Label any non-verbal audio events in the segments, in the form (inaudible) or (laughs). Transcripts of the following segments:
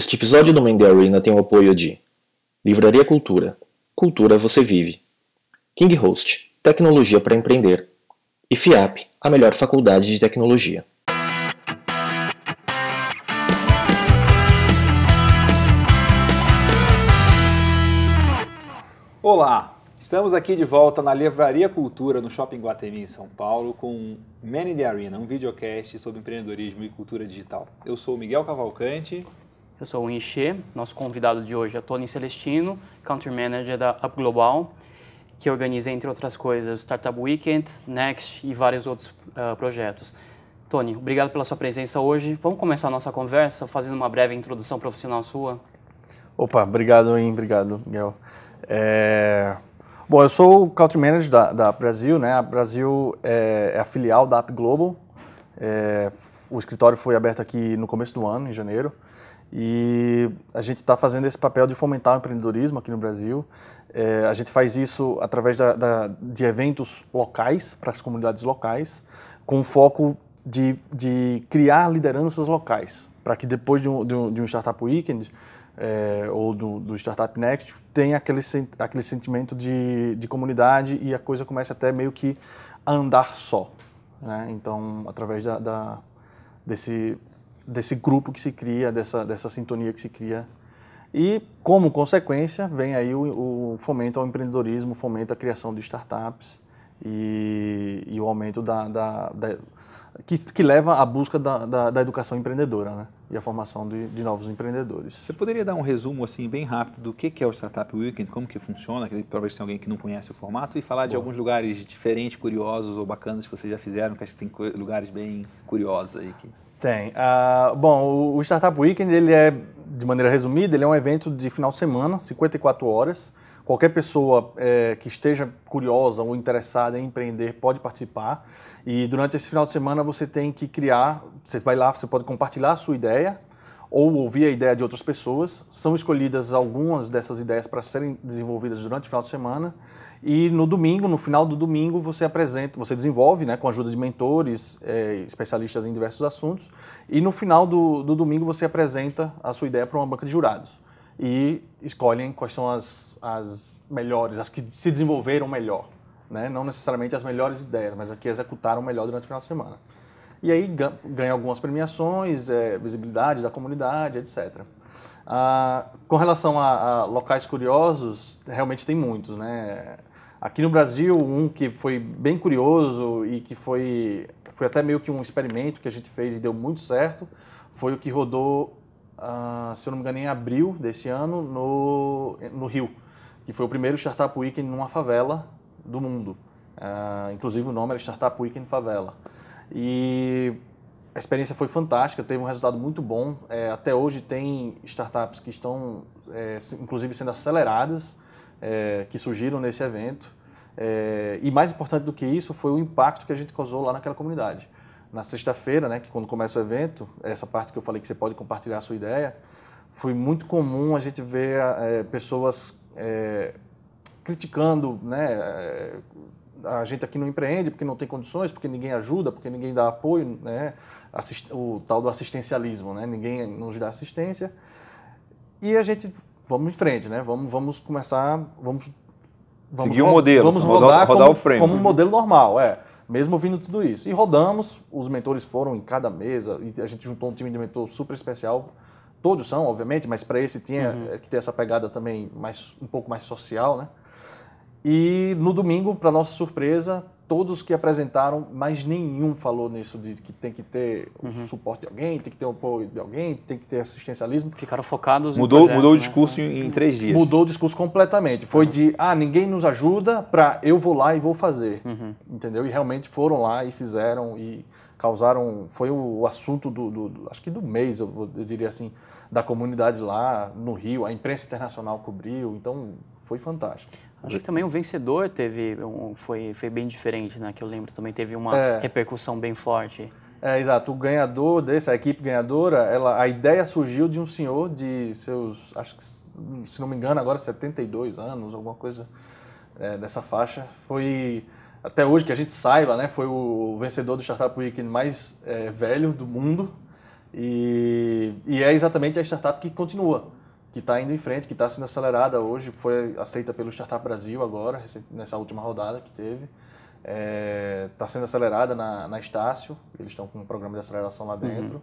Este episódio do Mende Arena tem o apoio de Livraria Cultura. Cultura você vive. Kinghost, tecnologia para empreender. E FIAP, a melhor faculdade de tecnologia. Olá, Estamos aqui de volta na Livraria Cultura, no Shopping Guatemi, em São Paulo, com Man in the Arena, um videocast sobre empreendedorismo e cultura digital. Eu sou o Miguel Cavalcante. Eu sou o Inche, nosso convidado de hoje é Tony Celestino, Country Manager da Up Global, que organiza, entre outras coisas, o Startup Weekend, Next e vários outros uh, projetos. Tony, obrigado pela sua presença hoje. Vamos começar a nossa conversa fazendo uma breve introdução profissional sua. Opa, obrigado, hein? Obrigado, Miguel. É... Bom, eu sou o Country Manager da, da Brasil, né? A Brasil é, é a filial da App Global. É... O escritório foi aberto aqui no começo do ano, em janeiro. E a gente está fazendo esse papel de fomentar o empreendedorismo aqui no Brasil. É, a gente faz isso através da, da, de eventos locais, para as comunidades locais, com foco de, de criar lideranças locais, para que depois de um, de um, de um Startup Weekend é, ou do, do, Startup Next tenha aquele, aquele sentimento de, de comunidade e a coisa começa até meio que a andar só. Né? Então, através da, da desse desse grupo que se cria, dessa, dessa sintonia que se cria. E, como consequência, vem aí o, o fomento ao empreendedorismo, fomento à criação de startups e, e o aumento da, da, da que, que, leva à busca da, da, da, educação empreendedora né? e a formação de, de, novos empreendedores. Você poderia dar um resumo assim bem rápido do que, que é o Startup Weekend, como que funciona, talvez tenha alguém que não conhece o formato, e falar Bom. de alguns lugares diferentes, curiosos ou bacanas que vocês já fizeram, que acho que tem lugares bem curiosos aí. Que... Tem. Uh, bom, o Startup Weekend, ele é, de maneira resumida, ele é um evento de final de semana, 54 horas. Qualquer pessoa é, que esteja curiosa ou interessada em empreender pode participar. E durante esse final de semana você tem que criar, você vai lá, você pode compartilhar a sua ideia ou ouvir a ideia de outras pessoas. São escolhidas algumas dessas ideias para serem desenvolvidas durante o final de semana. E no domingo, no final do domingo, você apresenta, você desenvolve, né, com a ajuda de mentores, é, especialistas em diversos assuntos. E no final do, do domingo, você apresenta a sua ideia para uma banca de jurados. E escolhem quais são as, as melhores, as que se desenvolveram melhor. Né? Não necessariamente as melhores ideias, mas as que executaram melhor durante o final de semana. E aí ganha algumas premiações, é, visibilidade da comunidade, etc. Ah, com relação a, a, locais curiosos, realmente tem muitos, né? Aqui no Brasil, um que foi bem curioso e que foi, foi até meio que um experimento que a gente fez e deu muito certo, foi o que rodou, ah, se eu não me engano, em abril desse ano, no, no Rio, que foi o primeiro Startup Weekend numa favela do mundo. Ah, inclusive o nome era Startup Weekend Favela. E a experiência foi fantástica, teve um resultado muito bom. É, até hoje tem startups que estão, é, inclusive, sendo aceleradas, é, que surgiram nesse evento. É, e mais importante do que isso foi o impacto que a gente causou lá naquela comunidade. Na sexta-feira, né, que quando começa o evento, essa parte que eu falei que você pode compartilhar a sua ideia, foi muito comum a gente ver é, pessoas é, criticando, né, a gente aqui não empreende porque não tem condições, porque ninguém ajuda, porque ninguém dá apoio, né? o tal do assistencialismo, né? Ninguém nos dá assistência. E a gente vamos em frente, né? Vamos, vamos começar, vamos vamos seguir o um modelo, vamos rodar, rodar, como, rodar o frame, como um modelo normal, é. Mesmo vindo tudo isso. E rodamos, os mentores foram em cada mesa e a gente juntou um time de mentor super especial. Todos são, obviamente, mas para esse tinha uhum. É, que ter essa pegada também mais um pouco mais social, né? E no domingo, para nossa surpresa, todos que apresentaram, mas nenhum falou nisso de que tem que ter o uhum. suporte de alguém, tem que ter o apoio de alguém, tem que ter assistencialismo. Ficaram focados mudou, projeto, Mudou né? o discurso em, em, três dias. Mudou o discurso completamente. Foi uhum. de, ah, ninguém nos ajuda, para eu vou lá e vou fazer. Uhum. Entendeu? E realmente foram lá e fizeram e causaram. Foi o assunto do, do, do acho que do mês, eu, eu diria assim, da comunidade lá no Rio. A imprensa internacional cobriu, então foi fantástico. Acho que também o vencedor teve um, foi, foi bem diferente, né? Que eu lembro também teve uma é. repercussão bem forte. É, exato. O ganhador desse, a equipe ganhadora, ela, a ideia surgiu de um senhor de seus, acho que, se não me engano, agora 72 anos, alguma coisa é, dessa faixa. Foi, até hoje que a gente saiba, né, foi o vencedor do Startup Weekend mais é, velho do mundo. E, e é exatamente a startup que continua que está indo em frente, que está sendo acelerada hoje, foi aceita pelo Startup Brasil agora, nessa última rodada que teve. Está é, tá sendo acelerada na, na Estácio, eles estão com um programa de aceleração lá uhum. dentro. Uhum.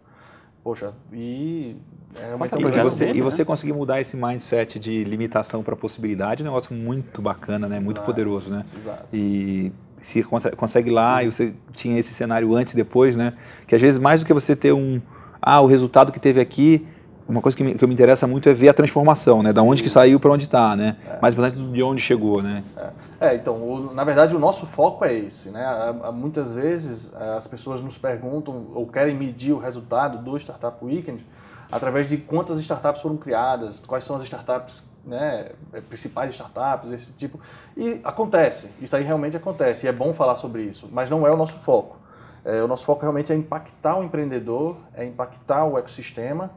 Poxa, e é uma um é E né? você, bom, e você conseguir mudar esse mindset de limitação para possibilidade é um negócio muito bacana, né? muito poderoso, né? Exato. E se consegue lá e você tinha esse cenário antes e depois, né? Que às vezes mais do que você ter um ah, o resultado que teve aqui uma coisa que me, que me interessa muito é ver a transformação, né? Da onde que saiu para onde está, né? É. Mais importante de onde chegou, né? É, é então, o, na verdade o nosso foco é esse, né? A, a, muitas vezes é, as pessoas nos perguntam ou querem medir o resultado do Startup Weekend através de quantas startups foram criadas, quais são as startups, né, é, principais startups, esse tipo. E acontece, isso aí realmente acontece, e é bom falar sobre isso, mas não é o nosso foco. É, o nosso foco realmente é impactar o empreendedor, é impactar o ecossistema,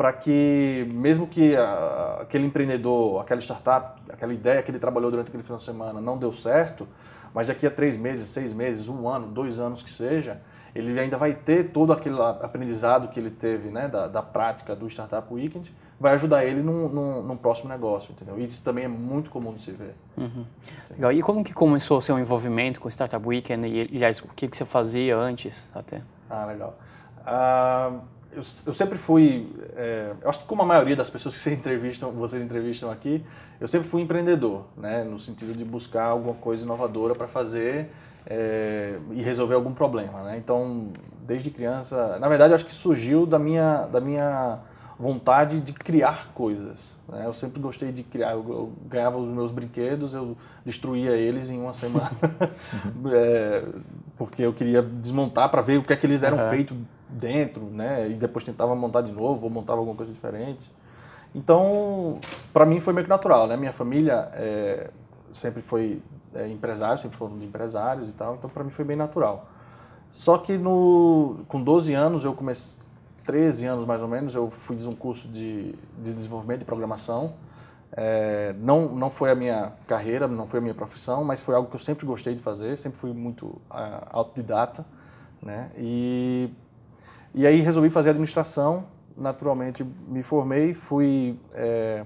para que, mesmo que a, aquele empreendedor, aquela startup, aquela ideia que ele trabalhou durante aquele final de semana não deu certo, mas daqui a três meses, seis meses, um ano, dois anos que seja, ele ainda vai ter todo aquele aprendizado que ele teve né, da, da prática do Startup Weekend, vai ajudar ele num, num, num, próximo negócio, entendeu? Isso também é muito comum de se ver. Uhum. Legal. E como que começou o seu envolvimento com o Startup Weekend e, aliás, o que, que você fazia antes até? Ah, legal. Uh eu, eu sempre fui, é, eu acho que como a maioria das pessoas que vocês (laughs) entrevistam, vocês entrevistam aqui, eu sempre fui empreendedor, né? No sentido de buscar alguma coisa inovadora para fazer é, e resolver algum problema, né? Então, desde criança, na verdade, eu acho que surgiu da minha, da minha vontade de criar coisas. Né? Eu sempre gostei de criar, eu, ganhava os meus brinquedos, eu destruía eles em uma semana, (laughs) (laughs) é, porque eu queria desmontar para ver o que é que eles eram uhum. feitos dentro, né? E depois tentava montar de novo ou montava alguma coisa diferente. Então, para mim foi meio que natural, né? Minha família é, sempre foi é, empresário, sempre foram empresários e tal, então para mim foi bem natural. Só que no, com 12 anos eu comecei 13 anos mais ou menos, eu fiz um curso de, de desenvolvimento de programação. É, não, não foi a minha carreira, não foi a minha profissão, mas foi algo que eu sempre gostei de fazer, sempre fui muito uh, autodidata. Né? E, e aí resolvi fazer administração, naturalmente me formei, fui, é,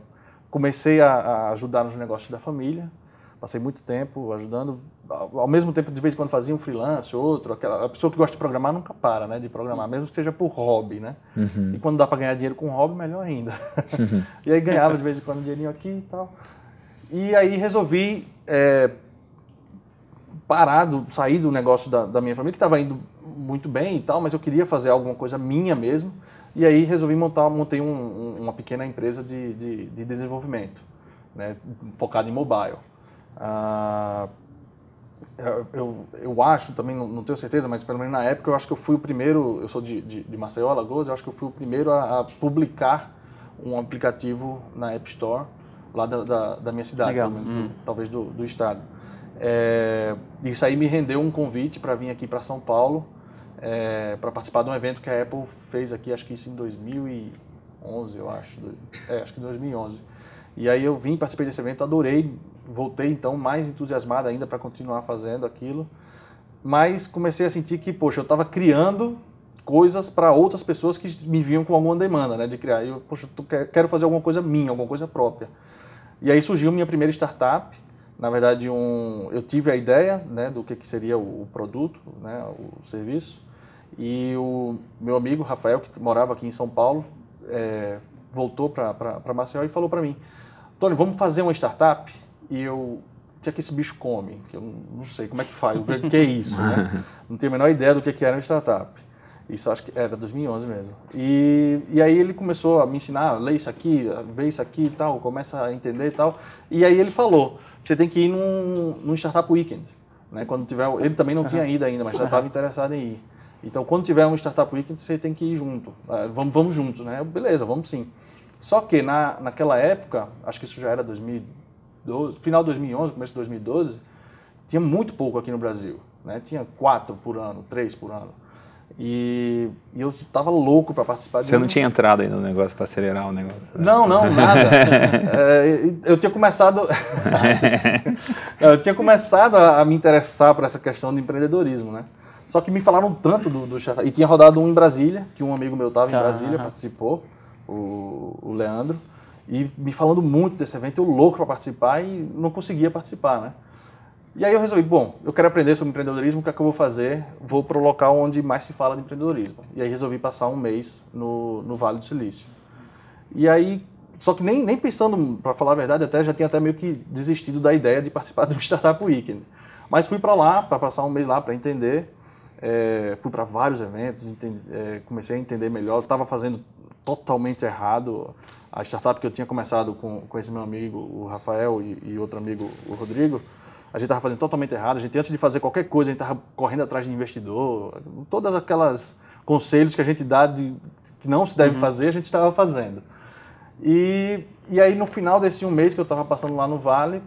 comecei a, a ajudar nos negócios da família, Passei muito tempo ajudando, ao mesmo tempo, de vez em quando fazia um freelance, outro. Aquela, a pessoa que gosta de programar nunca para né, de programar, uhum. mesmo que seja por hobby. Né? Uhum. E quando dá para ganhar dinheiro com hobby, melhor ainda. Uhum. (laughs) e aí ganhava de vez em quando um dinheirinho aqui e tal. E aí resolvi é, parar, sair do negócio da, da minha família, que estava indo muito bem e tal, mas eu queria fazer alguma coisa minha mesmo. E aí resolvi montar, montei um, um, uma pequena empresa de, de, de desenvolvimento, né, focada em mobile. Ah, eu, eu acho também, não, não tenho certeza, mas pelo menos na época eu acho que eu fui o primeiro, eu sou de, de, de Maceió, Alagoas, eu acho que eu fui o primeiro a, a publicar um aplicativo na App Store lá da, da, da minha cidade, menos, hum. do, talvez do, do estado. É, isso aí me rendeu um convite para vir aqui para São Paulo é, para participar de um evento que a Apple fez aqui, acho que isso em 2011, eu acho. É, acho que 2011. E aí eu vim, participei desse evento, adorei, voltei então mais entusiasmado ainda para continuar fazendo aquilo. Mas comecei a sentir que, poxa, eu estava criando coisas para outras pessoas que me vinham com alguma demanda, né, de criar. Eu, poxa, quero fazer alguma coisa minha, alguma coisa própria. E aí surgiu minha primeira startup. Na verdade, um, eu tive a ideia né, do que, que seria o produto, né, o serviço. E o meu amigo Rafael, que morava aqui em São Paulo, é, voltou para Maceió e falou para mim: Tony, vamos fazer uma startup? E eu, o que é que esse bicho come? Eu não sei como é que faz, o que é, é isso, né? (laughs) Não tenho a menor ideia do que é era uma startup. Isso acho que era 2011 mesmo. E, e aí ele começou a me ensinar, ah, lê isso aqui, vê isso aqui e tal, começa a entender e tal. E aí ele falou, você tem que ir num, num startup weekend. Né? Quando tiver, ele também não uhum. tinha ido ainda, mas já estava uhum. interessado em ir. Então, quando tiver um startup weekend, você tem que ir junto. Ah, vamos, vamos juntos, né? Beleza, vamos sim. Só que na, naquela época, acho que isso já era 2012, final de 2011, começo de 2012, tinha muito pouco aqui no Brasil. Né? Tinha quatro por ano, três por ano. E, e eu estava louco para participar. Você não tinha entrado aí no negócio para acelerar o negócio? Né? Não, não, nada. (laughs) é, eu tinha começado. (laughs) eu tinha começado a, me interessar por essa questão do empreendedorismo, né? Só que me falaram tanto do, do E tinha rodado um em Brasília, que um amigo meu estava em tá, Brasília, participou o, o Leandro, e me falando muito desse evento, eu louco para participar e não conseguia participar, né? E aí eu resolvi, bom, eu quero aprender sobre empreendedorismo, o que é que eu vou fazer? Vou para o local onde mais se fala de empreendedorismo. E aí resolvi passar um mês no, no Vale do Silício. E aí, só que nem, nem pensando, para falar a verdade, até já tinha até meio que desistido da ideia de participar (laughs) do Startup Weekend. Mas fui para lá, para passar um mês lá, para entender. É, fui para vários eventos, entendi, é, comecei a entender melhor, estava fazendo totalmente errado a startup que eu tinha começado com, com esse meu amigo, o Rafael, e, e outro amigo, o Rodrigo. A gente estava fazendo totalmente errado. A gente, antes de fazer qualquer coisa, a gente estava correndo atrás de investidor. Todas aquelas conselhos que a gente dá de que não se deve uhum. fazer, a gente estava fazendo. E, e aí, no final desse um mês que eu estava passando lá no Vale,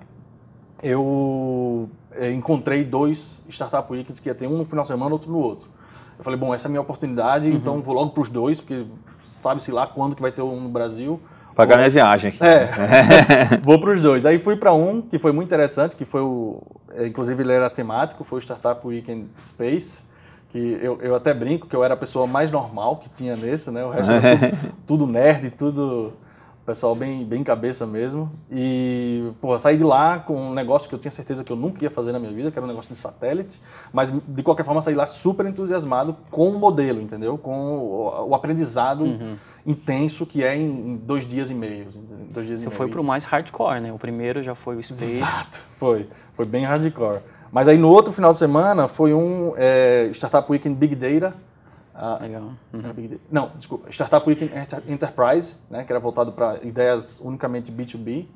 eu é, encontrei dois Startup Weekends que ia ter um no final de semana, outro no outro. Eu falei, bom, essa é a minha oportunidade, uhum. então vou logo para os dois, porque sabe-se lá quando que vai ter um no Brasil. Pagar vou... minha viagem aqui. É, (laughs) vou para os dois. Aí fui para um que foi muito interessante, que foi o... É, inclusive ele era temático, foi o Startup Weekend Space, que eu, eu até brinco que eu era a pessoa mais normal que tinha nesse, né? O resto era (laughs) tudo, tudo nerd, tudo pessoal bem, bem cabeça mesmo. E, pô saí de lá com um negócio que eu tinha certeza que eu nunca ia fazer na minha vida, que era um negócio de satélite, mas de qualquer forma saí lá super entusiasmado com o modelo, entendeu? Com o, o aprendizado uhum. intenso que é em, dois dias e meio. Dois dias Você e foi meio. pro mais hardcore, né? O primeiro já foi o Space. Exato, foi. Foi bem hardcore. Mas aí no outro final de semana foi um é, Startup Weekend Big Data, ah, Legal. Uhum. É, não, desculpa. Startup Week Enterprise, né, que era voltado para ideias unicamente B2B.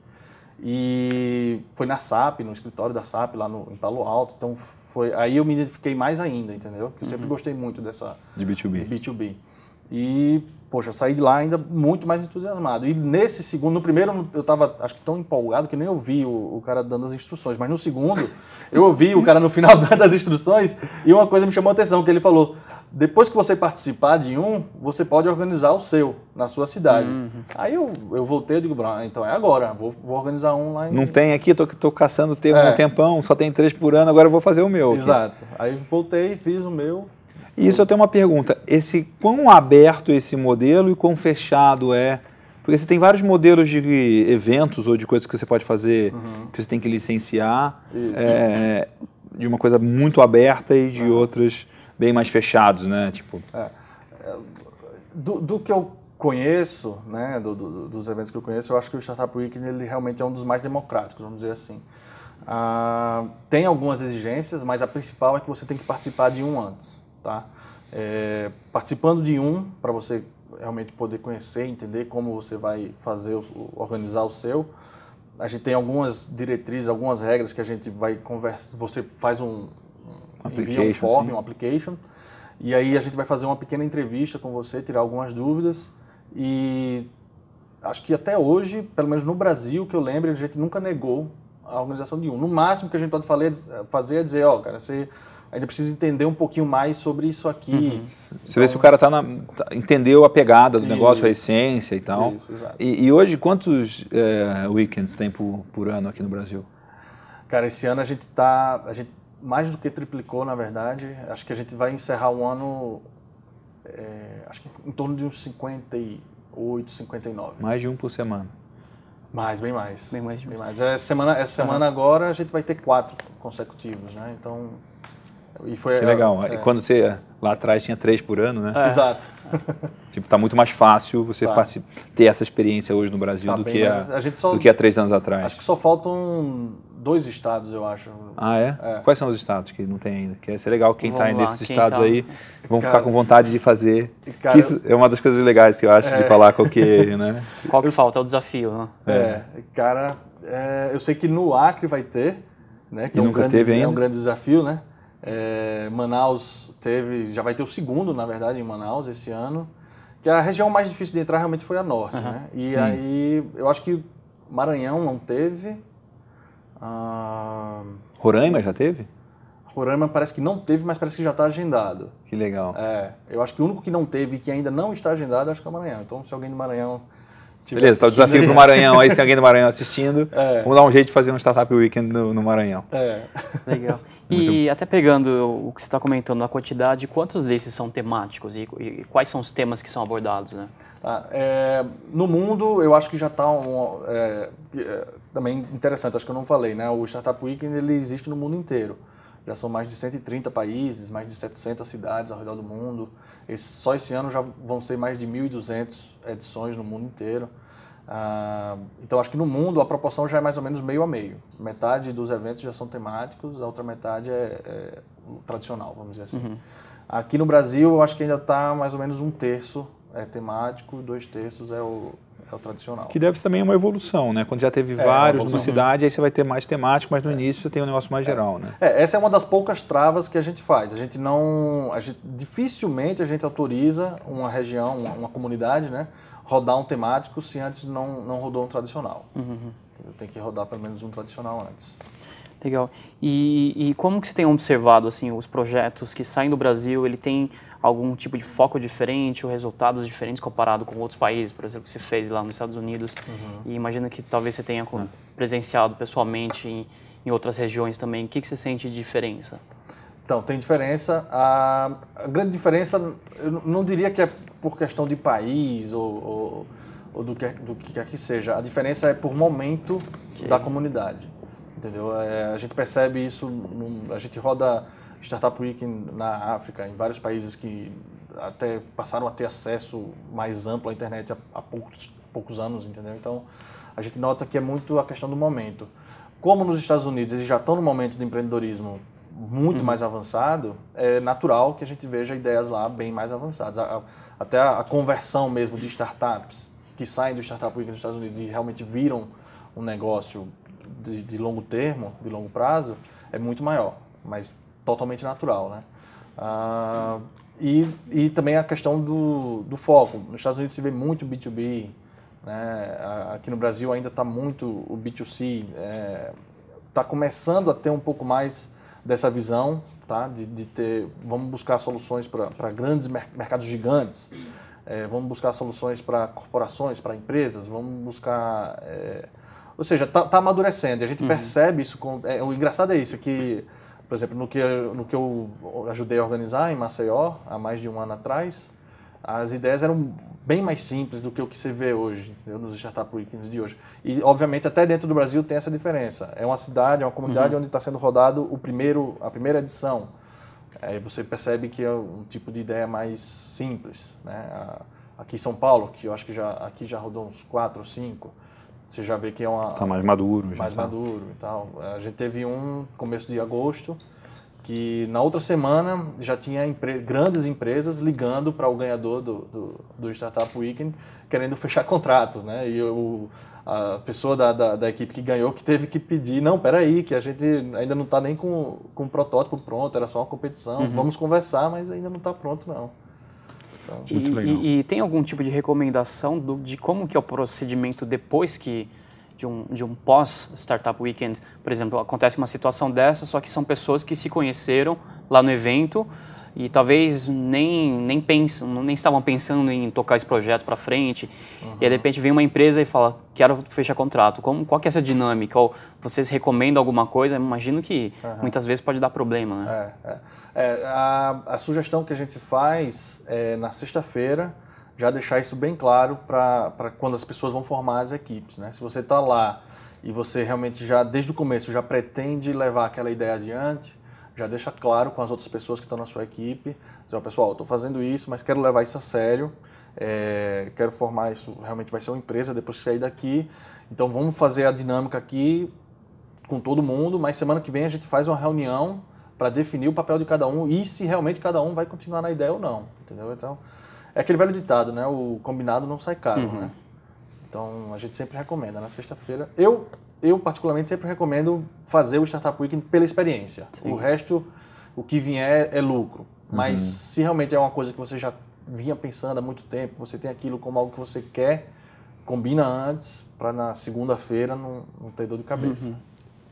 E foi na SAP, no escritório da SAP, lá no, em Palo Alto. Então, foi, aí eu me identifiquei mais ainda, entendeu? Que eu sempre uhum. gostei muito dessa... De B2B. B2B. E, poxa, saí de lá ainda muito mais entusiasmado. E nesse segundo, no primeiro eu estava, acho que tão empolgado que nem ouvi o, o cara dando as instruções. Mas no segundo, eu ouvi o cara no final (laughs) das instruções e uma coisa me chamou a atenção, que ele falou, depois que você participar de um, você pode organizar o seu, na sua cidade. Uhum. Aí eu, eu voltei e digo, então é agora, vou, vou organizar um lá em... Não tem aqui, tô, tô caçando tempo. é. um tempão, só tem três por ano, agora eu vou fazer o meu. Exato. Aí voltei, fiz o meu. E isso eu tenho uma pergunta, esse quão aberto é esse modelo e quão fechado é? Porque você tem vários modelos de eventos ou de coisas que você pode fazer, uhum. que você tem que licenciar, é, de uma coisa muito aberta e de uhum. outras bem mais fechados, né? Tipo... É. Do, do, que eu conheço, né, do, do, dos eventos que eu conheço, eu acho que o Startup Week ele realmente é um dos mais democráticos, vamos dizer assim. Ah, tem algumas exigências, mas a principal é que você tem que participar de um antes, tá? É, participando de um, para você realmente poder conhecer, entender como você vai fazer, organizar o seu, a gente tem algumas diretrizes, algumas regras que a gente vai conversar, você faz um, envia um assim. form, sim. um application, e aí a gente vai fazer uma pequena entrevista com você, tirar algumas dúvidas e acho que até hoje, pelo menos no Brasil, que eu lembro, a gente nunca negou a organização de um. No máximo que a gente pode é fazer é dizer, ó, oh, cara, você ainda precisa entender um pouquinho mais sobre isso aqui. Uhum. Então... Você vê se então o cara tá na, tá, entendeu a pegada do isso. negócio, a essência e tal. Isso, e, e, hoje, quantos é, weekends tem por, por, ano aqui no Brasil? Cara, esse ano a gente está mais do que triplicou, na verdade. Acho que a gente vai encerrar o ano, é, acho que em torno de uns 58, 59. Mais de um por semana. Mais, bem mais. Bem mais. Bem mais. Essa é semana, essa é semana uhum. agora a gente vai ter quatro consecutivos, né? Então e foi, que legal. É. E quando você lá atrás tinha três por ano, né? É. Exato. (laughs) Tipo, tá muito mais fácil você tá. ter essa experiência hoje no Brasil tá do, bem, que a, a só, do que há três anos atrás. Acho que só faltam dois estados, eu acho. Ah, é? é. Quais são os estados que não tem ainda? Que é, é legal quem está nesses estados tá... aí, vão cara, ficar com vontade de fazer. Cara, isso é uma das coisas legais que eu acho é. de falar com o que, né? (laughs) Qual que eu... falta? É o desafio, né? É, é cara, é, eu sei que no Acre vai ter, né? Que e é um nunca grande, teve ainda. É um grande desafio, né? É, Manaus teve, já vai ter o segundo, na verdade, em Manaus esse ano. Que a região mais difícil de entrar realmente foi a norte, uhum, né? E sim. aí eu acho que Maranhão não teve. Ah, Roraima já teve? Roraima parece que não teve, mas parece que já está agendado. Que legal. É, eu acho que o único que não teve e que ainda não está agendado, acho que é o Maranhão. Então, se alguém do Maranhão Beleza, tá o desafio pro Maranhão aí, se (laughs) alguém do Maranhão assistindo. É. Vamos dar um jeito de fazer um Startup Weekend no, no Maranhão. É. Legal. É e até pegando o que você está comentando, a quantidade, quantos desses são temáticos e, e, quais são os temas que são abordados, né? Ah, é, no mundo, eu acho que já está um, é, é, também interessante, acho que eu não falei, né? O Startup Weekend ele existe no mundo inteiro. Já são mais de 130 países, mais de 700 cidades ao redor do mundo. Esse, só esse ano já vão ser mais de 1.200 edições no mundo inteiro. Ah, então acho que no mundo a proporção já é mais ou menos meio a meio. Metade dos eventos já são temáticos, a outra metade é, é tradicional, vamos dizer assim. Uhum. Aqui no Brasil eu acho que ainda está mais ou menos um terço é temático, dois terços é o, é o tradicional. Que deve ser também uma evolução, né? Quando já teve é, vários numa cidade, aí você vai ter mais temático, mas no é. início você tem um negócio mais é. geral, né? É, essa é uma das poucas travas que a gente faz. A gente não... A gente, dificilmente a gente autoriza uma região, uma, uma comunidade, né? rodar um temático se antes não, não rodou um tradicional. Uhum. uhum. Tem que rodar pelo menos um tradicional antes. Legal. E, e, como que você tem observado assim os projetos que saem do Brasil? Ele tem algum tipo de foco diferente ou resultados diferentes comparado com outros países, por exemplo, que você fez lá nos Estados Unidos? Uhum. E imagino que talvez você tenha é. presenciado pessoalmente em, em outras regiões também. O que, que você sente de diferença? Então, tem diferença. A, a grande diferença, eu não diria que é por questão de país ou, ou, ou do, que, do que quer que seja. A diferença é por momento da comunidade. Entendeu? É, a gente percebe isso, a gente roda Startup Week na África, em vários países que até passaram a ter acesso mais amplo à internet há, há poucos, poucos anos, entendeu? Então, a gente nota que é muito a questão do momento. Como nos Estados Unidos eles já estão no momento do empreendedorismo muito uhum. mais avançado, é natural que a gente veja ideias lá bem mais avançadas. A, a, até a, a, conversão mesmo de startups que saem do Startup Week nos Estados Unidos e realmente viram um negócio de, de longo termo, de longo prazo, é muito maior, mas totalmente natural, né? Ah, e, e também a questão do, do foco. Nos Estados Unidos se vê muito B2B, né? aqui no Brasil ainda está muito o B2C, está é, começando a ter um pouco mais dessa visão, tá? de, de ter, vamos buscar soluções para grandes mer mercados gigantes, é, vamos buscar soluções para corporações, para empresas, vamos buscar... É, ou seja, está tá amadurecendo e a gente uhum. percebe isso. Com, é, o engraçado é isso, que, por exemplo, no que, no que eu ajudei a organizar em Maceió, há mais de um ano atrás, as ideias eram bem mais simples do que o que se vê hoje, entendeu? nos startup weekends de hoje. E, obviamente, até dentro do Brasil tem essa diferença. É uma cidade, é uma comunidade uhum. onde está sendo rodado o primeiro, a primeira edição. Aí você percebe que é um tipo de ideia mais simples. Né? Aqui em São Paulo, que eu acho que já, aqui já rodou uns quatro ou cinco, você já vê que é uma... Está mais maduro. Mais tá. maduro e tal. A gente teve um começo de agosto, que na outra semana já tinha empre grandes empresas ligando para o ganhador do, do, do, Startup Weekend querendo fechar contrato, né? E o, a pessoa da, da, da, equipe que ganhou que teve que pedir, não, aí que a gente ainda não está nem com, com o protótipo pronto, era só uma competição, uhum. vamos conversar, mas ainda não está pronto não. Então, e, e, e, tem algum tipo de recomendação do, de como que é o procedimento depois que de um, de um pós-Startup Weekend, por exemplo, acontece uma situação dessa, só que são pessoas que se conheceram lá no evento e talvez nem, nem pensam, nem estavam pensando em tocar esse projeto para frente. Uhum. E aí, de uhum. repente vem uma empresa e fala, quero fechar contrato. Como, qual que é essa dinâmica? Ou vocês recomendam alguma coisa? Imagino que uhum. muitas vezes pode dar problema, né? É, é. É, a, a, sugestão que a gente faz é na sexta-feira, já deixar isso bem claro para quando as pessoas vão formar as equipes. Né? Se você está lá e você realmente já, desde o começo, já pretende levar aquela ideia adiante, já deixa claro com as outras pessoas que estão na sua equipe, dizer, oh, pessoal, estou fazendo isso, mas quero levar isso a sério, é, quero formar isso, realmente vai ser uma empresa depois que sair daqui, então vamos fazer a dinâmica aqui com todo mundo, mas semana que vem a gente faz uma reunião para definir o papel de cada um e se realmente cada um vai continuar na ideia ou não, entendeu? Então, é aquele velho ditado, né? O combinado não sai caro, uhum. né? Então a gente sempre recomenda na sexta-feira. Eu, eu particularmente sempre recomendo fazer o Startup Weekend pela experiência. Sim. O resto, o que vier é lucro. Mas uhum. se realmente é uma coisa que você já vinha pensando há muito tempo, você tem aquilo como algo que você quer, combina antes para na segunda-feira não, não ter dor de cabeça. Uhum.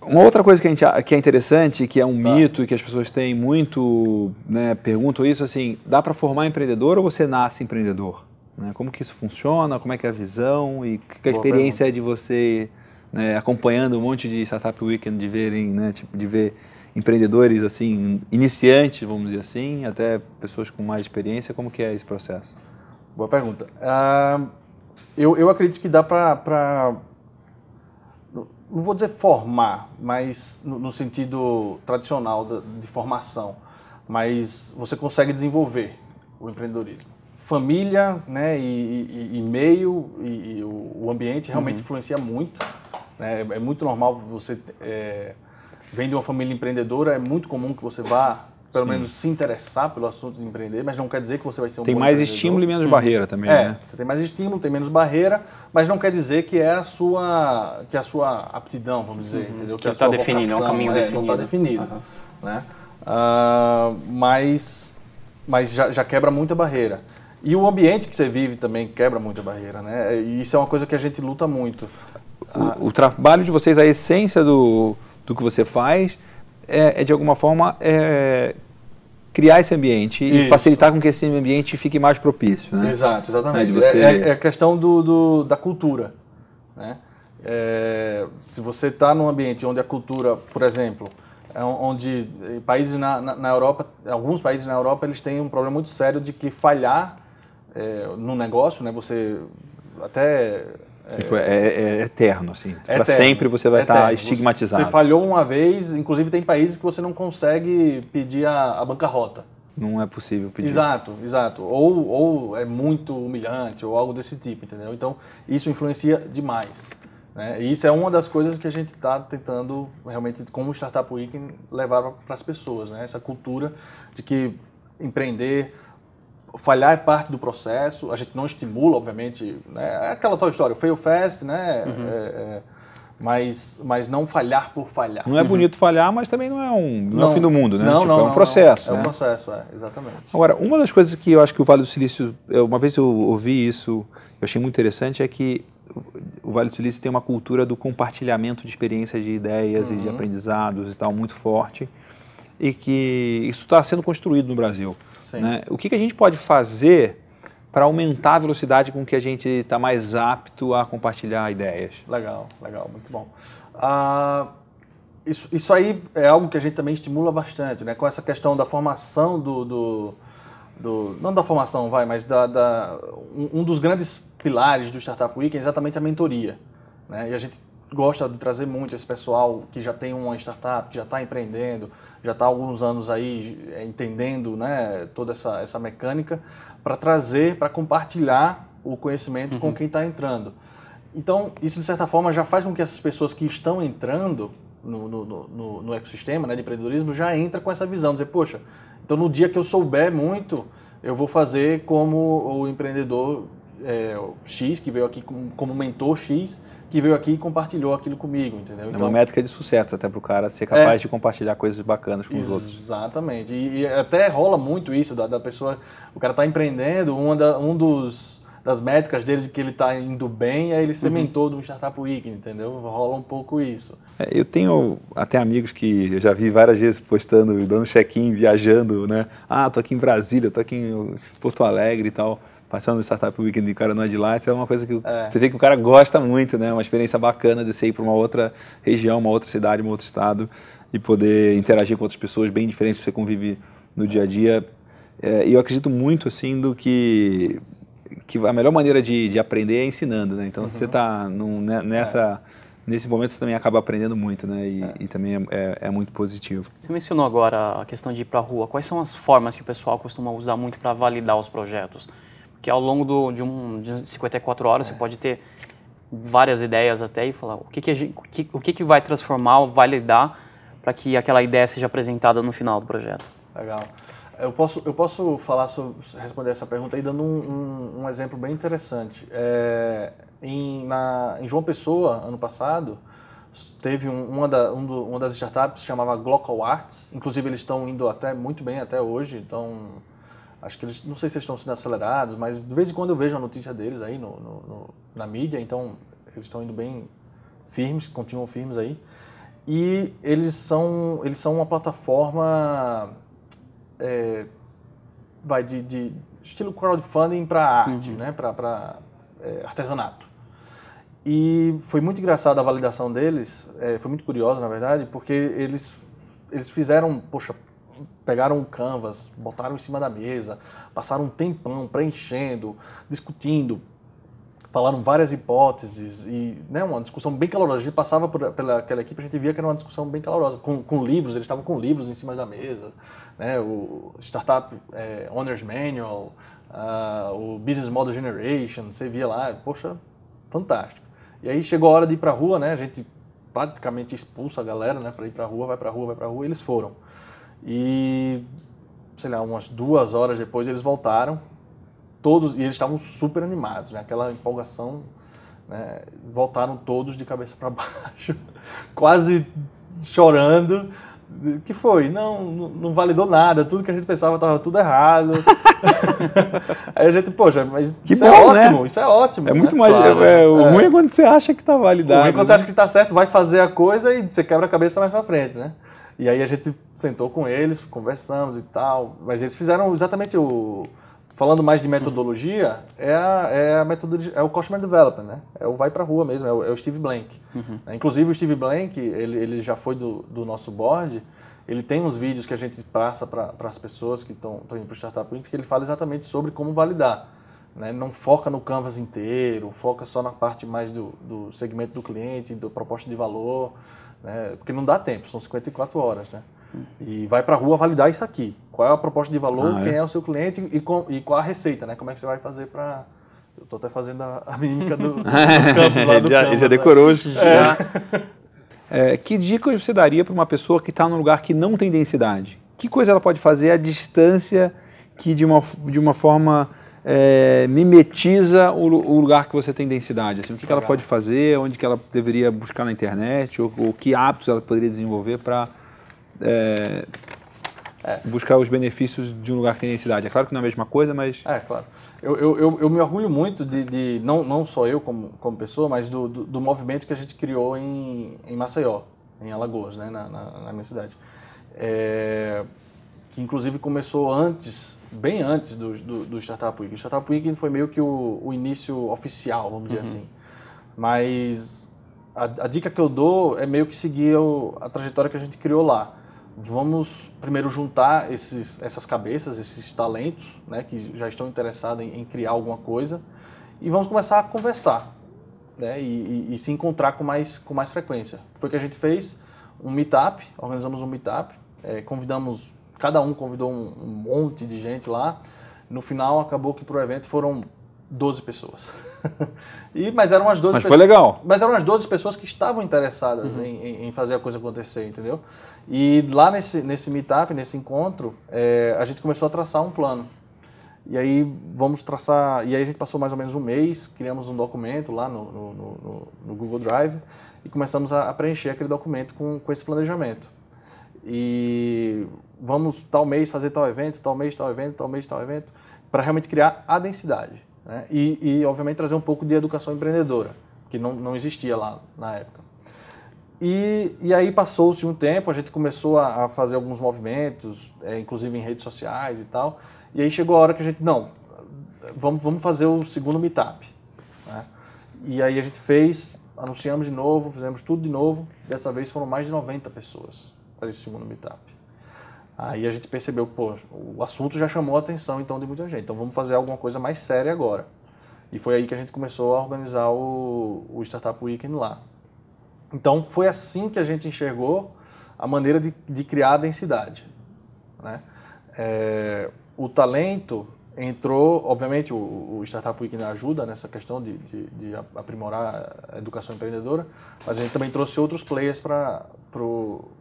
Uma outra coisa que, a gente, que é interessante, que é um tá. mito e que as pessoas têm muito, né, perguntam isso, assim, dá para formar empreendedor ou você nasce empreendedor? Né? Como que isso funciona? Como é que é a visão? E que, a experiência é de você né, acompanhando um monte de Startup Weekend, de verem, né, tipo, de ver empreendedores, assim, iniciantes, vamos dizer assim, até pessoas com mais experiência, como que é esse processo? Boa pergunta. Uh, eu, eu acredito que dá para não vou dizer formar, mas no, no sentido tradicional de, de formação, mas você consegue desenvolver o empreendedorismo. Família né, e, e, e meio e, e, o ambiente realmente uhum. influencia muito. Né? É, é muito normal você é, vem de uma família empreendedora, é muito comum que você vá pelo menos se interessar pelo assunto de empreender, mas não quer dizer que você vai ser um Tem mais estímulo e menos hum. barreira também, é, né? Você tem mais estímulo, tem menos barreira, mas não quer dizer que é a sua que é a sua aptidão, vamos dizer, uhum. entendeu? Que, que está é definido, é um caminho é, tá definido. Não está definido, uhum. né? Uh, mas mas já, já quebra muita barreira. E o ambiente que você vive também quebra muita barreira, né? E isso é uma coisa que a gente luta muito. O, o trabalho de vocês, a essência do, do que você faz, é, é de alguma forma, é, criar esse ambiente Isso. e facilitar com que esse ambiente fique mais propício. Né? Exato, exatamente. É, você... é, é, é questão do, do, da cultura. Né? É, se você está num ambiente onde a cultura, por exemplo, é onde países na, na, na, Europa, alguns países na Europa, eles têm um problema muito sério de que falhar é, no negócio, né? você até é, tipo, é, é, é eterno, assim. É para sempre você vai estar tá estigmatizado. Você falhou uma vez, inclusive tem países que você não consegue pedir a, a bancarrota. Não é possível pedir. Exato, exato. Ou, ou é muito humilhante, ou algo desse tipo, entendeu? Então, isso influencia demais. Né? E isso é uma das coisas que a gente está tentando, realmente, como Startup Weekend, levar para as pessoas. Né? Essa cultura de que empreender falhar é parte do processo, a gente não estimula, obviamente, né? é aquela tal história, fail fast, né? Uhum. É, é, mas, mas não falhar por falhar. Não é uhum. bonito uhum. falhar, mas também não é um não, é não é fim do mundo, né? Não, tipo, é não, é um processo. Não, né? É um processo, é, exatamente. Agora, uma das coisas que eu acho que o Vale do Silício, uma vez eu ouvi isso, eu achei muito interessante, é que o Vale do Silício tem uma cultura do compartilhamento de experiências, de ideias uhum. e de uhum. aprendizados e tal, muito forte, e que isso está sendo construído no Brasil. Né? O que, que a gente pode fazer para aumentar a velocidade com que a gente está mais apto a compartilhar ideias? Legal, legal, muito bom. Ah, isso, isso aí é algo que a gente também estimula bastante, né? com essa questão da formação do, do, do não da formação, vai, mas da, da um, um dos grandes pilares do Startup Week é exatamente a mentoria. Né? E a gente gosta de trazer muito esse pessoal que já tem uma startup, que já está empreendendo, já está há alguns anos aí é, entendendo né, toda essa, essa mecânica, para trazer, para compartilhar o conhecimento uhum. com quem está entrando. Então, isso de certa forma já faz com que essas pessoas que estão entrando no, no, no, no ecossistema né, de empreendedorismo já entra com essa visão, dizer, poxa, então no dia que eu souber muito, eu vou fazer como o empreendedor é, X, que veio aqui como, como mentor X, que veio aqui e compartilhou aquilo comigo, entendeu? Então, é uma então- métrica de sucesso até para o cara ser capaz é, de compartilhar coisas bacanas com os outros. Exatamente. E, até rola muito isso da, da pessoa, o cara está empreendendo, uma da, um dos das métricas dele de que ele está indo bem, é ele ser uhum. mentor de um Startup Week, entendeu? Rola um pouco isso. É, eu tenho até amigos que eu já vi várias vezes postando, dando check-in, viajando, né? Ah, tô aqui em Brasília, tô aqui em Porto Alegre e tal passando no Startup Weekend e o cara não é de lá, isso é uma coisa que é. você vê que o cara gosta muito, né? Uma experiência bacana de você ir para uma outra região, uma outra cidade, um outro estado e poder interagir com outras pessoas bem diferentes você convive no dia a dia. É, e é, eu acredito muito, assim, do que que a melhor maneira de, de aprender é ensinando, né? Então, uhum. você está né, nessa... É nesse momento você também acaba aprendendo muito, né? E, é. e também é, é, é, muito positivo. Você mencionou agora a questão de ir para a rua. Quais são as formas que o pessoal costuma usar muito para validar os projetos? que ao longo do, de, um, de 54 horas é. você pode ter várias ideias até e falar o que, que, gente, o, que o que, que vai transformar, validar para que aquela ideia seja apresentada no final do projeto. Legal. Eu posso, eu posso falar sobre, responder essa pergunta aí dando um, um, um exemplo bem interessante. É, em, na, em João Pessoa, ano passado, teve um, uma, da, um do, uma das startups que chamava Glocal Arts. Inclusive, eles estão indo até muito bem até hoje. Então, Acho que eles, não sei se eles estão sendo acelerados, mas de vez em quando eu vejo a notícia deles aí no, no, no, na mídia, então eles estão indo bem firmes, continuam firmes aí. E eles são, eles são uma plataforma é, vai de, de, estilo crowdfunding para arte, uhum. né? para é, artesanato. E foi muito engraçada a validação deles, é, foi muito curiosa, na verdade, porque eles, eles fizeram, poxa, pegaram o canvas, botaram em cima da mesa, passaram um tempão preenchendo, discutindo, falaram várias hipóteses e né, uma discussão bem calorosa. A gente passava por, pela aquela equipe, a gente via que era uma discussão bem calorosa, com, com livros, eles estavam com livros em cima da mesa, né, o Startup é, Owners Manual, uh, o Business Model Generation, você via lá, poxa, fantástico. E aí chegou a hora de ir para a rua, né, a gente praticamente expulsa a galera né, para ir para a rua, vai para a rua, vai para a rua, e eles foram. E, sei lá, umas duas horas depois eles voltaram, todos, e eles estavam super animados, né? Aquela empolgação, né? Voltaram todos de cabeça para (laughs) baixo, quase chorando. Que foi? Não, não validou nada, tudo que a gente pensava estava tudo errado. (laughs) Aí a gente, poxa, mas que isso é bom, é ótimo, né? isso é ótimo. É né? muito mais. Claro, é, é, o ruim é quando você acha que está validado. O ruim é quando né? você acha que está certo, vai fazer a coisa e você quebra a cabeça mais para frente, né? E aí a gente sentou com eles, conversamos e tal, mas eles fizeram exatamente o. Falando mais de metodologia, uhum. é, a, é, a metodologia, é o Customer Development, né? É o vai pra rua mesmo, é o, é o Steve Blank. Uhum. Inclusive o Steve Blank, ele, ele já foi do, do nosso board, ele tem uns vídeos que a gente passa para as pessoas que estão indo para o Startup Inc., que ele fala exatamente sobre como validar. Né? Não foca no canvas inteiro, foca só na parte mais do, do segmento do cliente, da proposta de valor né? porque não dá tempo, são 54 horas. Né? E vai para a rua validar isso aqui. Qual é a proposta de valor, ah, é? quem é? é o seu cliente e, com, e qual a receita, né? Como é que você vai fazer para... Eu estou até fazendo a, a mímica do, (laughs) dos campos lá do Já, campo, já né? decorou. Né? Já. É, é que dicas você daria para uma pessoa que está num lugar que não tem densidade? Que coisa ela pode fazer à distância que de uma, de uma forma é, mimetiza o, o, lugar que você tem densidade? Assim, o que, que, ela pode fazer, onde que ela deveria buscar na internet, ou, ou que hábitos ela poderia desenvolver para é, é. buscar os benefícios de um lugar que tem densidade? É claro que não é a mesma coisa, mas... É, claro. Eu, eu, eu, eu me orgulho muito de, de, não, não só eu como, como pessoa, mas do, do, do movimento que a gente criou em, em Maceió, em Alagoas, né, na, na, na minha cidade. É, que inclusive começou antes bem antes do, do, do Startup Week. O Startup Week foi meio que o, o início oficial, vamos dizer uhum. assim. Mas a, a, dica que eu dou é meio que seguir o, a trajetória que a gente criou lá. Vamos primeiro juntar esses, essas cabeças, esses talentos, né, que já estão interessados em, em criar alguma coisa, e vamos começar a conversar, né, e, e, e se encontrar com mais, com mais frequência. Foi o que a gente fez, um meetup, organizamos um meetup, é, convidamos cada um convidou um, um monte de gente lá. No final, acabou que para o evento foram 12 pessoas. (laughs) e, mas eram as 12 mas pessoas, legal. Mas eram as 12 pessoas que estavam interessadas uhum. em, em, fazer a coisa acontecer, entendeu? E lá nesse, nesse meetup, nesse encontro, é, a gente começou a traçar um plano. E aí vamos traçar. E aí a gente passou mais ou menos um mês, criamos um documento lá no, no, no, no Google Drive e começamos a, a, preencher aquele documento com, com esse planejamento e vamos tal mês fazer tal evento, tal mês, tal evento, tal mês, tal evento, para realmente criar a densidade. Né? E, e, obviamente, trazer um pouco de educação empreendedora, que não, não existia lá na época. E, e aí passou-se um tempo, a gente começou a, a fazer alguns movimentos, é, inclusive em redes sociais e tal, e aí chegou a hora que a gente, não, vamos, vamos fazer o segundo meetup. Né? E aí a gente fez, anunciamos de novo, fizemos tudo de novo, dessa vez foram mais de 90 pessoas para esse segundo meetup. Aí a gente percebeu, pô, o assunto já chamou a atenção então de muita gente, então vamos fazer alguma coisa mais séria agora. E foi aí que a gente começou a organizar o, o Startup Weekend lá. Então foi assim que a gente enxergou a maneira de, de criar a densidade. Né? É, o talento entrou, obviamente, o, o Startup Weekend ajuda nessa questão de, de, de, aprimorar a educação empreendedora, mas a gente também trouxe outros players para o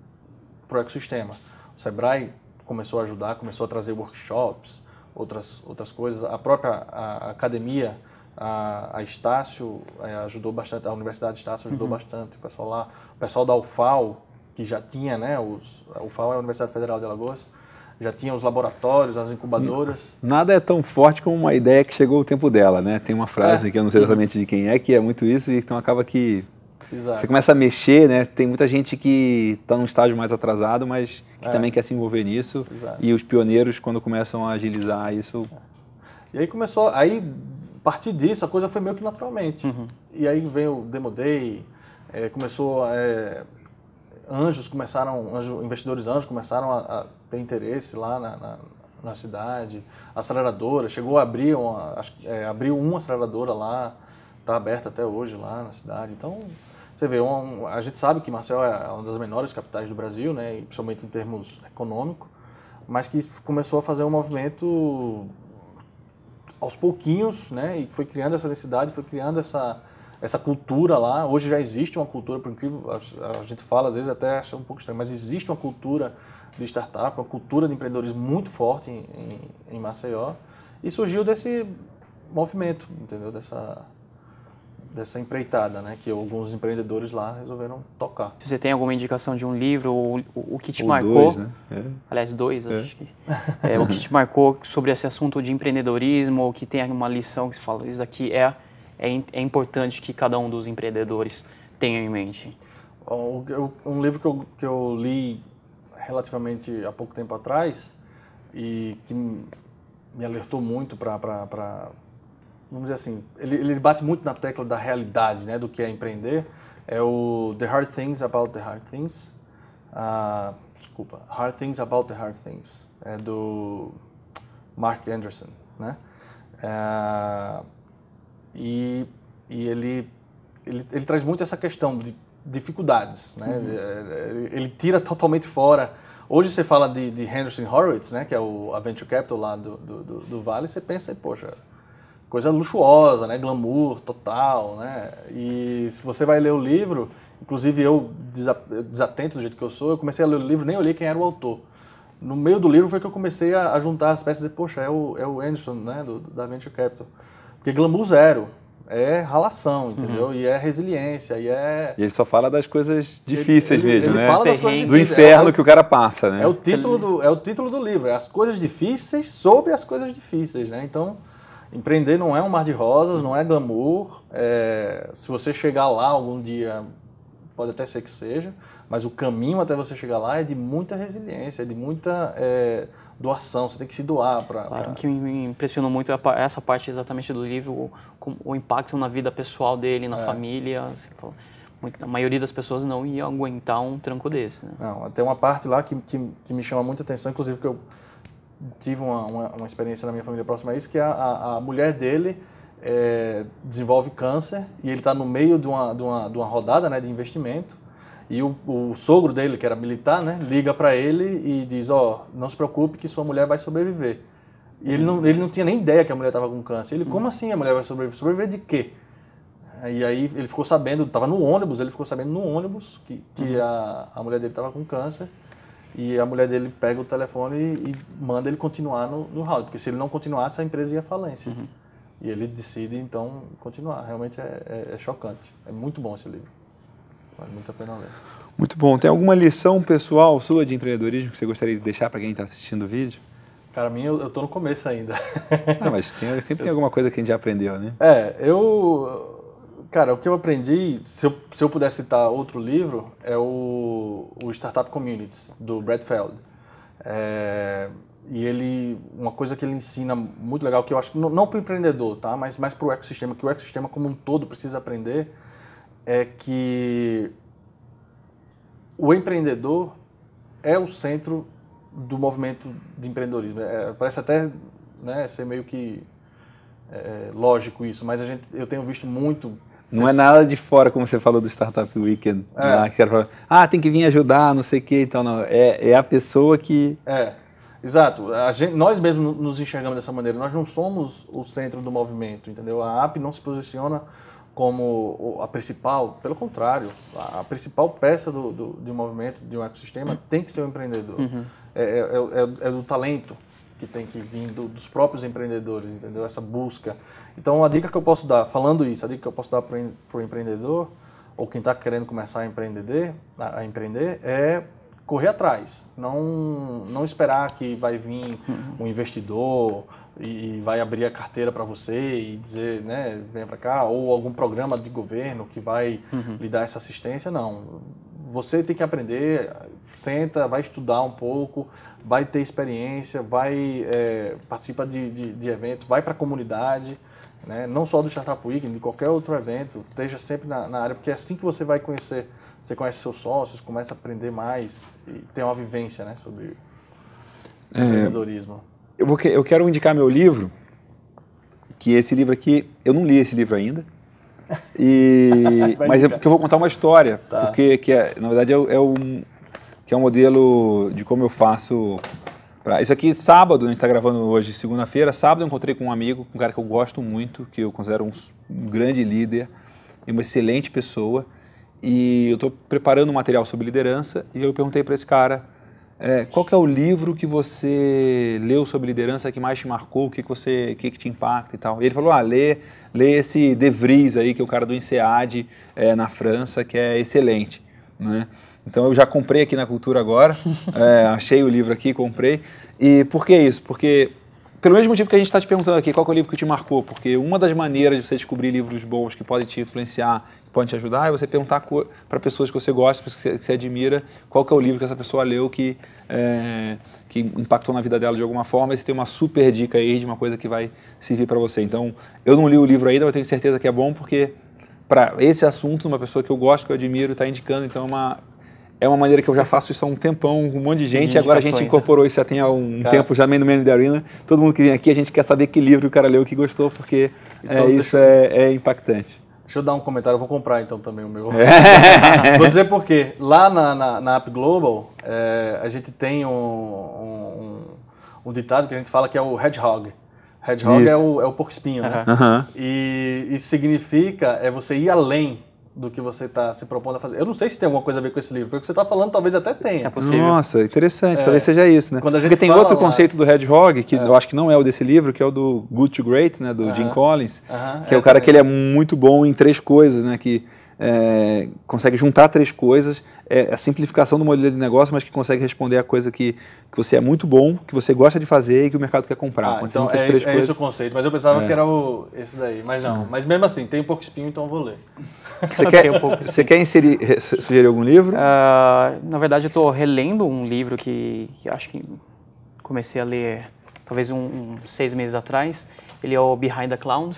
para o ecossistema. O Sebrae começou a ajudar, começou a trazer workshops, outras, outras coisas. A própria a academia, a, a Estácio, é, ajudou bastante, a Universidade Estácio ajudou uhum. bastante o pessoal lá. O pessoal da UFAL, que já tinha, né? Os, a UFAL é a Universidade Federal de Alagoas, já tinha os laboratórios, as incubadoras. Nada é tão forte como uma ideia que chegou o tempo dela, né? Tem uma frase é. que eu não sei exatamente de quem é, que é muito isso, e então acaba que Exato. Você começa a mexer, né? Tem muita gente que está num estágio mais atrasado, mas que é. também quer se envolver nisso. Exato. E os pioneiros, quando começam a agilizar isso. E aí começou, aí a partir disso a coisa foi meio que naturalmente. Uhum. E aí vem o Demo Day, é, começou. É, anjos começaram, anjo, investidores anjos começaram a, a ter interesse lá na, na na cidade, aceleradora, chegou a abrir uma, é, abriu uma aceleradora lá, está aberta até hoje lá na cidade. Então, você vê, um, a gente sabe que Marcel é, é uma das menores capitais do Brasil, né, principalmente em termos econômicos, mas que começou a fazer um movimento aos pouquinhos, né, e foi criando essa densidade, foi criando essa, essa cultura lá. Hoje já existe uma cultura, por incrível, a, a gente fala às vezes até acha um pouco estranho, mas existe uma cultura de startup, uma cultura de empreendedorismo muito forte em, em, em Maceió, e surgiu desse movimento, entendeu? Dessa, dessa empreitada, né? Que alguns empreendedores lá resolveram tocar. Se você tem alguma indicação de um livro ou o que te ou marcou, dois, né? é. aliás dois, é. acho que é, o que te marcou sobre esse assunto de empreendedorismo ou que tem uma lição que você fala, isso daqui é é, é importante que cada um dos empreendedores tenha em mente. Um livro que eu, que eu li relativamente há pouco tempo atrás e que me alertou muito para vamos dizer assim, ele, ele bate muito na tecla da realidade, né, do que é empreender, é o The Hard Things About the Hard Things. Uh, desculpa, Hard Things About the Hard Things, é do Mark Anderson, né? Uh, e e ele, ele, ele traz muito essa questão de dificuldades, né? Uhum. Ele, ele, tira totalmente fora. Hoje você fala de, de Henderson Horowitz, né? Que é o a venture capital lá do, do, do, Vale, você pensa, poxa, coisa luxuosa, né? Glamour total, né? E se você vai ler o livro, inclusive eu desatento do jeito que eu sou, eu comecei a ler o livro, nem olhei quem era o autor. No meio do livro foi que eu comecei a, juntar as peças e poxa, é o, é o Anderson, né? Do, da Venture Capital. Porque glamour zero, é ralação, entendeu? Uhum. E é resiliência, e é... E ele só fala das coisas difíceis ele, ele, mesmo, ele né? fala das coisas Do inferno é, que o cara passa, né? É o, título do, é o título do livro, é as coisas difíceis sobre as coisas difíceis, né? Então, Empreender não é um mar de rosas, não é glamour. É, se você chegar lá algum dia, pode até ser que seja, mas o caminho até você chegar lá é de muita resiliência, é de muita é, doação. Você tem que se doar para. Claro, que me impressionou muito é essa parte exatamente do livro, o, o impacto na vida pessoal dele, na é. família. Assim, a maioria das pessoas não ia aguentar um tranco desse. Né? Não, tem uma parte lá que, que, que me chama muita atenção, inclusive que eu tive uma, uma, uma, experiência na minha família próxima a isso, que a, a, a mulher dele é, desenvolve câncer e ele está no meio de uma, de uma, de uma rodada né, de investimento. E o, o sogro dele, que era militar, né, liga para ele e diz: Ó, oh, não se preocupe que sua mulher vai sobreviver. E ele não, ele não tinha nem ideia que a mulher estava com câncer. Ele, como assim a mulher vai sobreviver? Sobreviver de quê? E aí ele ficou sabendo, estava no ônibus, ele ficou sabendo no ônibus que, que uhum. a, a mulher dele estava com câncer. E a mulher dele pega o telefone e, e manda ele continuar no, no round, porque se ele não continuasse, a empresa ia falência. Uhum. E ele decide, então, continuar. Realmente é, é, é chocante. É muito bom esse livro. Vale muito a pena ler. Muito bom. Tem alguma lição pessoal sua de empreendedorismo que você gostaria de deixar para quem está assistindo o vídeo? Cara, minha, eu, eu tô no começo ainda. Ah, mas tem, sempre tem alguma coisa que a gente já aprendeu, né? É, eu Cara, o que eu aprendi, se eu, se eu pudesse citar outro livro, é o, o Startup Communities, do Brad Feld. É, e ele, uma coisa que ele ensina muito legal, que eu acho, não, não para o empreendedor, tá? mas mais para o ecossistema, que o ecossistema como um todo precisa aprender, é que o empreendedor é o centro do movimento de empreendedorismo. É, parece até né, ser meio que é, lógico isso, mas a gente, eu tenho visto muito não é nada de fora, como você falou do Startup Weekend. É. Lá, né? que era, ah, tem que vir ajudar, não sei o quê. Então, não. É, é a pessoa que. É, exato. Gente, nós mesmos nos enxergamos dessa maneira. Nós não somos o centro do movimento, entendeu? A app não se posiciona como a principal, pelo contrário, a principal peça do, do, de um movimento, de um ecossistema, tem que ser o empreendedor. Uhum. É, é, é, é, do talento, que tem que vir do, dos próprios empreendedores, entendeu? Essa busca. Então, a dica que eu posso dar, falando isso, a dica que eu posso dar para o empreendedor, ou quem está querendo começar a empreender, a, a empreender, é correr atrás. Não, não esperar que vai vir uhum. um investidor e vai abrir a carteira para você e dizer, né, venha para cá, ou algum programa de governo que vai uhum. lhe dar essa assistência, não você tem que aprender, senta, vai estudar um pouco, vai ter experiência, vai é, participar de, de, de, eventos, vai para a comunidade, né? não só do Startup Weekend, de qualquer outro evento, esteja sempre na, na área, porque é assim que você vai conhecer, você conhece seus sócios, começa a aprender mais e tem uma vivência né, sobre é, empreendedorismo. Eu, vou, eu quero indicar meu livro, que esse livro aqui, eu não li esse livro ainda, e, (laughs) mas é porque eu vou contar uma história, tá. porque que é, na verdade é, é, um que é um modelo de como eu faço. Pra, isso aqui sábado, a gente está gravando hoje, segunda-feira. Sábado eu encontrei com um amigo, um cara que eu gosto muito, que eu considero um, um grande líder e uma excelente pessoa. E eu estou preparando um material sobre liderança e eu perguntei para esse cara é, qual é o livro que você leu sobre liderança que mais te marcou, o que, que você, que, que te impacta e tal? E ele falou, ah, lê, lê esse De Vries aí, que é o cara do INSEAD é, na França, que é excelente, né? Então eu já comprei aqui na Cultura agora, (laughs) é, achei o livro aqui, comprei. E por que isso? Porque pelo mesmo motivo que a gente está te perguntando aqui, qual é o livro que te marcou? Porque uma das maneiras de você descobrir livros bons que podem te influenciar, que podem te ajudar, é você perguntar para pessoas que você gosta, que você, que você admira, qual é o livro que essa pessoa leu que, é, que impactou na vida dela de alguma forma, e você tem uma super dica aí de uma coisa que vai servir para você. Então, eu não li o livro ainda, mas tenho certeza que é bom, porque para esse assunto, uma pessoa que eu gosto, que eu admiro, está indicando, então é uma, é uma maneira que eu já faço isso há um tempão com um monte de gente. e agora a gente incorporou né? isso já tem há um é. tempo já meio no meio da arena. Todo mundo que vem aqui, a gente quer saber que livro o cara leu, que gostou, porque é, isso é, é, impactante. Deixa eu dar um comentário, eu vou comprar então também o meu. (laughs) vou dizer por quê. Lá na, na, na App Global, é, a gente tem um, um, um, ditado que a gente fala que é o hedgehog. Hedgehog é isso. é o, é o porco-espinho, né? Uhum. E isso significa é você ir além do que você está se propondo a fazer. Eu não sei se tem alguma coisa a ver com esse livro, porque o que você está falando talvez até tenha. É possível. Nossa, interessante, é. talvez seja isso, né? porque tem outro lá... conceito do Red Hog, que é. eu acho que não é o desse livro, que é o do Good to Great, né, do uh -huh. Jim Collins, uh -huh. que é, o é cara também. que ele é muito bom em três coisas, né, que é, consegue juntar três coisas, é a simplificação do modelo de negócio, mas que consegue responder a coisa que, que você é muito bom, que você gosta de fazer e que o mercado quer comprar. Ah, então é, esse, é esse o conceito, mas eu pensava é. que era o, esse daí, mas não. Mas mesmo assim, tem um pouco espinho, então eu vou ler. (laughs) Você quer, um pouco você quer inserir, sugerir algum livro? Uh, na verdade, eu estou relendo um livro que, que acho que comecei a ler talvez um, um, seis meses atrás. Ele é o Behind the Cloud,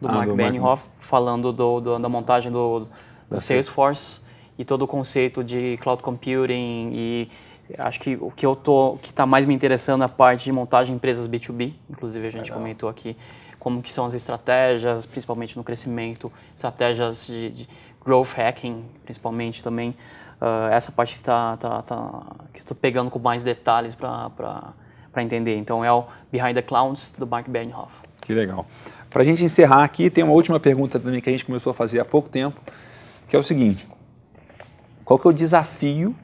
do ah, Mark Benioff, Mark... falando do, do, da montagem do, do Salesforce e todo o conceito de cloud computing e acho que o que eu tô que está mais me interessando é a parte de montagem de empresas B2B, inclusive a gente Legal. comentou aqui como que são as estratégias, principalmente no crescimento, estratégias de, de growth hacking, principalmente também uh, essa parte que tá, tá, tá que estou pegando com mais detalhes para entender. Então é o Behind the Clouds do Mark Benioff. Que legal. Para a gente encerrar aqui, tem uma última pergunta também que a gente começou a fazer há pouco tempo, que é o seguinte: qual que é o desafio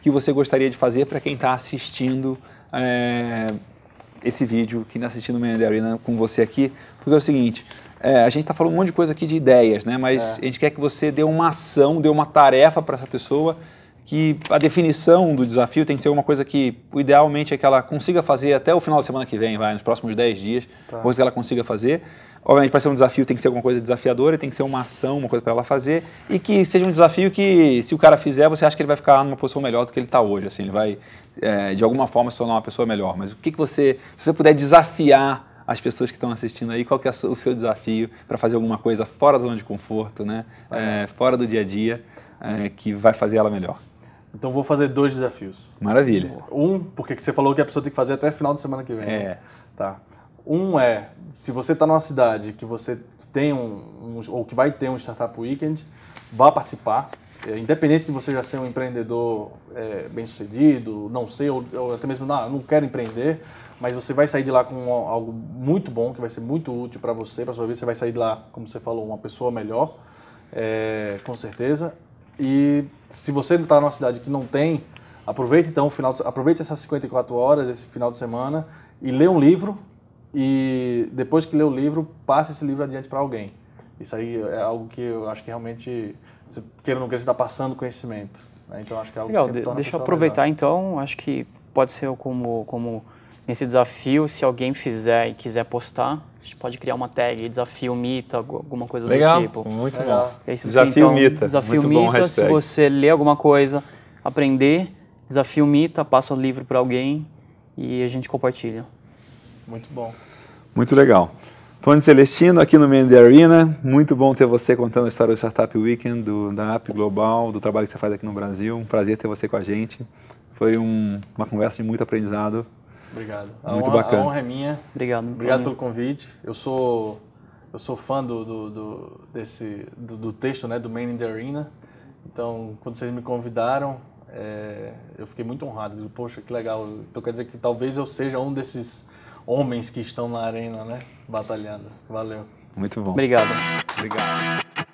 que você gostaria de fazer para quem está assistindo é, esse vídeo, quem está assistindo o Man Arena com você aqui? Porque é o seguinte, é, a gente está falando um monte de coisa aqui de ideias, né? Mas é. a gente quer que você dê uma ação, dê uma tarefa para essa pessoa que a definição do desafio tem que ser uma coisa que, idealmente, é que ela consiga fazer até o final da semana que vem, vai, nos próximos 10 dias, tá. coisa que ela consiga fazer Obviamente, para ser um desafio, tem que ser alguma coisa desafiadora, tem que ser uma ação, uma coisa para ela fazer, e que seja um desafio que, se o cara fizer, você acha que ele vai ficar numa posição melhor do que ele está hoje. Assim, ele vai, é, de alguma forma, se tornar uma pessoa melhor. Mas o que, que você, se você puder desafiar as pessoas que estão assistindo aí, qual que é o seu desafio para fazer alguma coisa fora da zona de conforto, né? É, fora do dia a dia, é, que vai fazer ela melhor? Então vou fazer dois desafios. Maravilha. Um, porque você falou que a pessoa tem que fazer até final de semana que vem. É. Né? Tá. Um é, se você está numa cidade que você tem um, um, ou que vai ter um Startup Weekend, vá participar. É, independente de você já ser um empreendedor é, bem-sucedido, não sei, ou, ou, até mesmo não, ah, não quero empreender, mas você vai sair de lá com algo muito bom, que vai ser muito útil para você, para sua vida, você vai sair de lá, como você falou, uma pessoa melhor, é, com certeza. E se você está numa cidade que não tem, aproveite então o final, aproveite essas 54 horas, esse final de semana e lê um livro e depois que lê o livro, passa esse livro adiante para alguém. Isso aí é algo que eu acho que realmente, se queira ou não quer, você está passando conhecimento. Né? Então, acho que é algo Legal, que deixa eu aproveitar melhor. então, acho que pode ser como, como nesse desafio, se alguém fizer e quiser postar, a gente pode criar uma tag, desafio mita, alguma coisa Legal, do tipo. muito Legal, muito bom. É desafio então, mita, desafio muito mita, bom, se hashtag. você ler alguma coisa, aprender, desafio mita, passa o livro para alguém e a gente compartilha. Muito bom. Muito legal. Tony Celestino, aqui no Mendy Arena. Muito bom ter você contando a história do Startup Weekend, do, da App Global, do trabalho que você faz aqui no Brasil. Um prazer ter você com a gente. Foi um, uma conversa de muito aprendizado. Obrigado. A muito honra, bacana. A honra é minha. Obrigado. Obrigado pelo convite. Eu sou eu sou fã do, do, do desse do, do, texto, né, do Man in the Arena. Então, quando vocês me convidaram, é, eu fiquei muito honrado. Poxa, que legal. Então quer dizer que talvez eu seja um desses homens que estão na arena, né? Batalhando. Valeu. Muito bom. Obrigado. Obrigado.